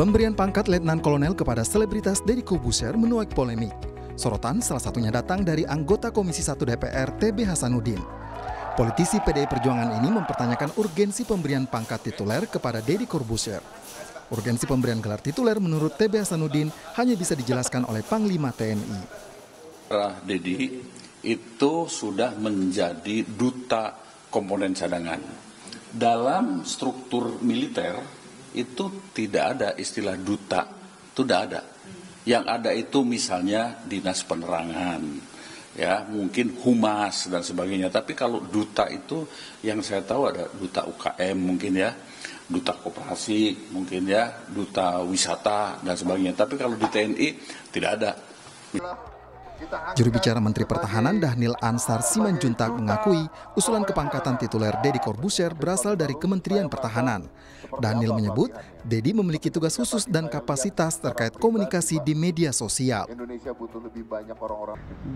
Pemberian pangkat Letnan Kolonel kepada selebritas Deddy Kobuser menuai polemik. Sorotan salah satunya datang dari anggota Komisi 1 DPR TB Hasanuddin. Politisi PDI Perjuangan ini mempertanyakan urgensi pemberian pangkat tituler kepada Deddy Corbuzier. Urgensi pemberian gelar tituler menurut TB Hasanuddin hanya bisa dijelaskan oleh Panglima TNI. Deddy itu sudah menjadi duta komponen cadangan. Dalam struktur militer, itu tidak ada istilah duta, itu tidak ada. Yang ada itu misalnya dinas penerangan, ya mungkin humas dan sebagainya. Tapi kalau duta itu yang saya tahu ada duta UKM mungkin ya, duta koperasi mungkin ya, duta wisata dan sebagainya. Tapi kalau di TNI tidak ada. Juru bicara Menteri Pertahanan Dahnil Ansar Simanjuntak mengakui usulan kepangkatan tituler Deddy Corbuzier berasal dari Kementerian Pertahanan. Dahnil menyebut Deddy memiliki tugas khusus dan kapasitas terkait komunikasi di media sosial.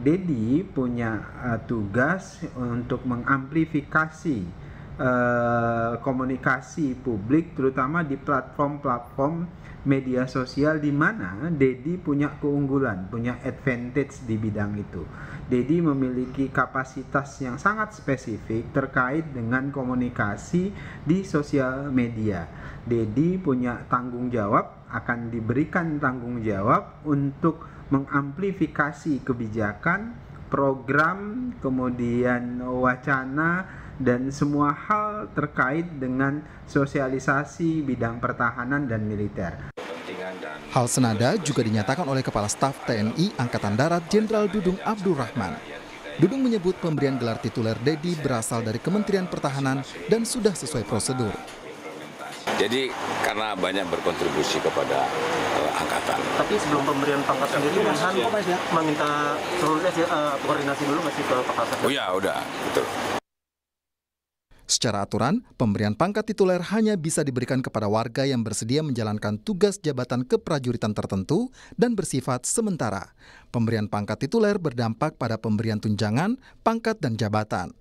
Deddy punya eh, tugas untuk mengamplifikasi Eh, komunikasi publik terutama di platform-platform media sosial di mana Dedi punya keunggulan, punya advantage di bidang itu. Dedi memiliki kapasitas yang sangat spesifik terkait dengan komunikasi di sosial media. Dedi punya tanggung jawab akan diberikan tanggung jawab untuk mengamplifikasi kebijakan, program, kemudian wacana dan semua hal terkait dengan sosialisasi bidang pertahanan dan militer. Hal senada juga dinyatakan oleh Kepala Staf TNI Angkatan Darat Jenderal Dudung Abdurrahman. Dudung menyebut pemberian gelar tituler Dedi berasal dari Kementerian Pertahanan dan sudah sesuai prosedur. Jadi karena banyak berkontribusi kepada uh, angkatan. Tapi sebelum pemberian pangkat sendiri, Menhan ya, meminta seluruh eh, koordinasi dulu masih ke Pak Kasat. Oh ya, udah, betul. Secara aturan, pemberian pangkat tituler hanya bisa diberikan kepada warga yang bersedia menjalankan tugas jabatan keprajuritan tertentu dan bersifat sementara. Pemberian pangkat tituler berdampak pada pemberian tunjangan, pangkat, dan jabatan.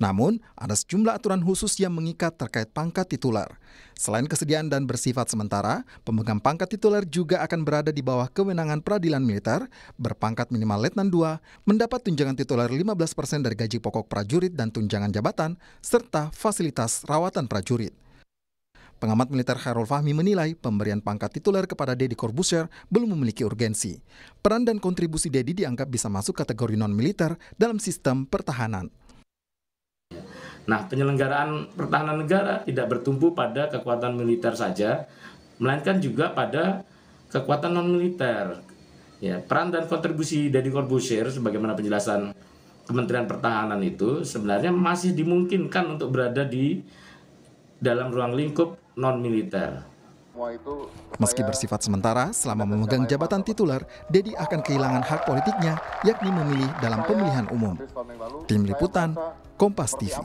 Namun, ada sejumlah aturan khusus yang mengikat terkait pangkat titular. Selain kesediaan dan bersifat sementara, pemegang pangkat titular juga akan berada di bawah kewenangan peradilan militer, berpangkat minimal letnan 2, mendapat tunjangan titular 15% dari gaji pokok prajurit dan tunjangan jabatan, serta fasilitas rawatan prajurit. Pengamat militer Khairul Fahmi menilai pemberian pangkat tituler kepada Deddy Corbuzier belum memiliki urgensi. Peran dan kontribusi Deddy dianggap bisa masuk kategori non-militer dalam sistem pertahanan. Nah, penyelenggaraan pertahanan negara tidak bertumpu pada kekuatan militer saja, melainkan juga pada kekuatan non militer. Ya, peran dan kontribusi dari Corbusier sebagaimana penjelasan Kementerian Pertahanan itu sebenarnya masih dimungkinkan untuk berada di dalam ruang lingkup non militer. Meski bersifat sementara, selama memegang jabatan titular, Dedi akan kehilangan hak politiknya, yakni memilih dalam pemilihan umum. Tim Liputan, Kompas TV.